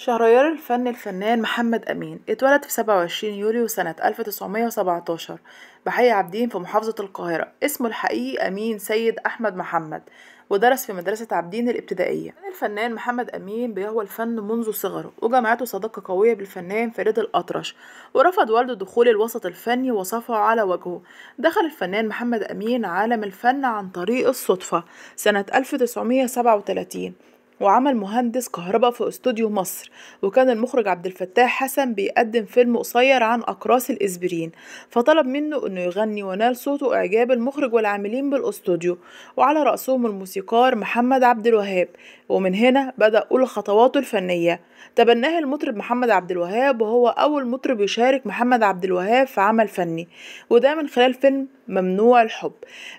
شهريار الفن الفنان محمد أمين اتولد في سبعة وعشرين يوليو سنة ألف وسبعتاشر بحي عابدين في محافظة القاهرة اسمه الحقيقي أمين سيد أحمد محمد ودرس في مدرسة عابدين الابتدائية الفنان محمد أمين بيهوى الفن منذ صغره وجمعته صداقة قوية بالفنان فريد الأطرش ورفض والده دخول الوسط الفني وصفه على وجهه دخل الفنان محمد أمين عالم الفن عن طريق الصدفة سنة 1937 وعمل مهندس كهرباء في استوديو مصر وكان المخرج عبد الفتاح حسن بيقدم فيلم قصير عن أقراص الإسبرين فطلب منه أنه يغني ونال صوته إعجاب المخرج والعاملين بالاستوديو وعلى رأسهم الموسيقار محمد عبد الوهاب ومن هنا بدأ أولى خطواته الفنية تبناه المطرب محمد عبد الوهاب وهو أول مطرب يشارك محمد عبد الوهاب في عمل فني وده من خلال فيلم ممنوع الحب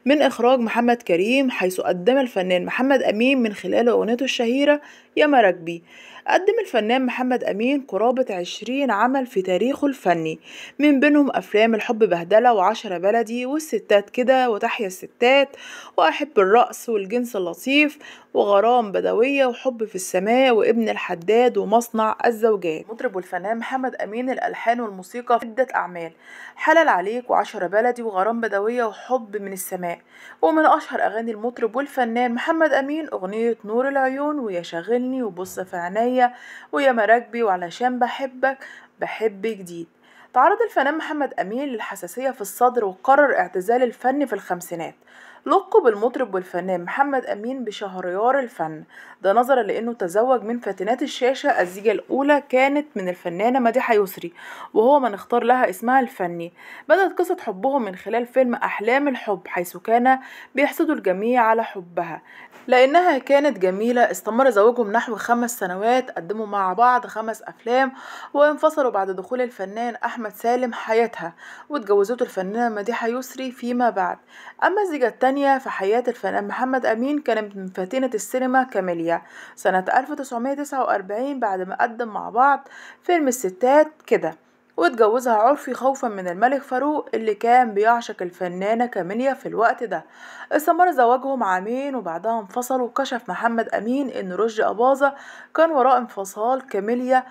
من إخراج محمد كريم حيث قدم الفنان محمد أمين من خلال أغنيته الشهيرة يا مراكبي قدم الفنان محمد أمين قرابة عشرين عمل في تاريخه الفني من بينهم أفلام الحب بهدلة وعشرة بلدي والستات كده وتحيا الستات وأحب الرقص والجنس اللطيف وغرام بدوية وحب في السماء وابن الحداد ومصنع الزوجات المطرب والفنان محمد أمين الألحان والموسيقى في عدة أعمال حلال عليك وعشرة بلدي وغرام بدوية وحب من السماء ومن أشهر أغاني المطرب والفنان محمد أمين أغنية نور العيون ويشغلني وبص في عيني عليا ويا مراكبي وعلشان بحبك بحب جديد تعرض الفنان محمد أمين للحساسية في الصدر وقرر اعتزال الفن في الخمسينات لقب المطرب والفنان محمد أمين بشهريار الفن ده نظرا لأنه تزوج من فاتنات الشاشة الزيجة الأولى كانت من الفنانة مديحة يسري وهو من اختار لها اسمها الفني بدأت قصة حبهم من خلال فيلم أحلام الحب حيث كان بيحسدوا الجميع على حبها لأنها كانت جميلة استمر زواجهم نحو خمس سنوات قدموا مع بعض خمس أفلام وانفصلوا بعد دخول الفنان أحمد سالم حياتها واتجوزته الفنانة مديحة يسري فيما بعد أما الزيجة التانية الثانية في حياة الفنان محمد أمين كانت من فاتنة السينما كاميليا سنة 1949 بعد ما قدم مع بعض فيلم الستات كده واتجوزها عرفي خوفا من الملك فاروق اللي كان بيعشق الفنانة كاميليا في الوقت ده استمر زواجهم عامين وبعدها انفصلوا وكشف محمد أمين إن رشدي أباظة كان وراء انفصال كاميليا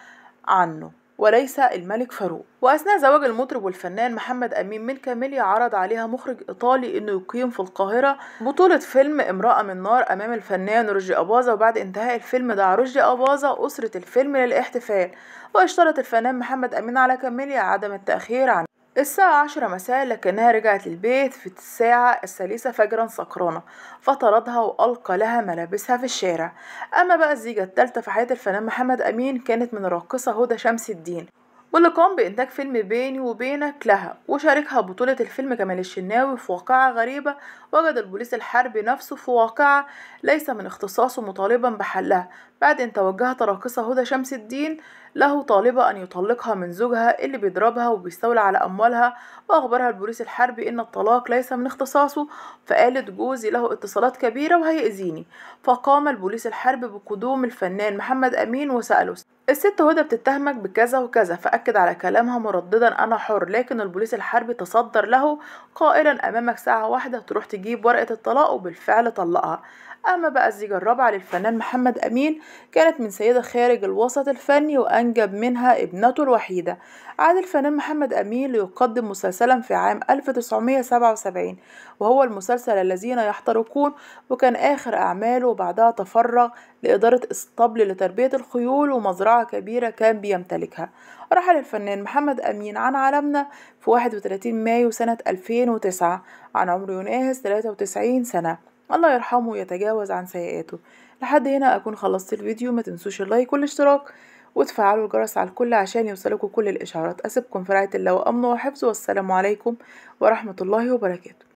عنه وليس الملك فاروق وأثناء زواج المطرب والفنان محمد أمين من كاميليا عرض عليها مخرج إيطالي إنه يقيم في القاهرة بطولة فيلم امرأة من نار أمام الفنان رجي أباظة وبعد انتهاء الفيلم دعا رجي أباظة أسرة الفيلم للاحتفال واشترط الفنان محمد أمين على كاميليا عدم التأخير عن الساعة عشرة مساء لكنها رجعت البيت في الساعة الثالثة فجرا سكرانة فطردها وألقى لها ملابسها في الشارع أما بقى الزيجة التالتة في حياة الفنان محمد أمين كانت من الراقصة هدى شمس الدين واللي قام بإنتاج فيلم بيني وبينك لها وشاركها بطولة الفيلم كمال الشناوي في واقعة غريبة وجد البوليس الحربي نفسه في واقعة ليس من اختصاصه مطالبا بحلها بعد أن توجهت راقصة هدى شمس الدين له طالبة أن يطلقها من زوجها اللي بيضربها وبيستولى على أموالها وأخبرها البوليس الحربي إن الطلاق ليس من اختصاصه فقالت جوزي له اتصالات كبيرة وهيأذيني فقام البوليس الحربي بقدوم الفنان محمد أمين وسأله الست هدى بتتهمك بكذا وكذا فأكد على كلامها مرددا أنا حر لكن البوليس الحربي تصدر له قائلا أمامك ساعة واحدة تروح تجيب ورقة الطلاق وبالفعل طلقها أما بقى الزيجة الرابعة للفنان محمد أمين كانت من سيدة خارج الوسط الفني وأنجب منها ابنته الوحيدة عاد الفنان محمد أمين ليقدم مسلسلا في عام 1977 وهو المسلسل الذين يحترقون وكان آخر أعماله وبعدها تفرغ لإدارة اسطبل لتربية الخيول ومزرعة كبيرة كان بيمتلكها رحل الفنان محمد أمين عن عالمنا في 31 مايو سنة 2009 عن عمر يناهز 93 سنة الله يرحمه ويتجاوز عن سيئاته لحد هنا أكون خلصت الفيديو ما تنسوش اللايك والاشتراك وتفعلوا الجرس على الكل عشان يوصلكوا كل الإشعارات أسيبكم في رعاية الله وأمنه وحفظه والسلام عليكم ورحمة الله وبركاته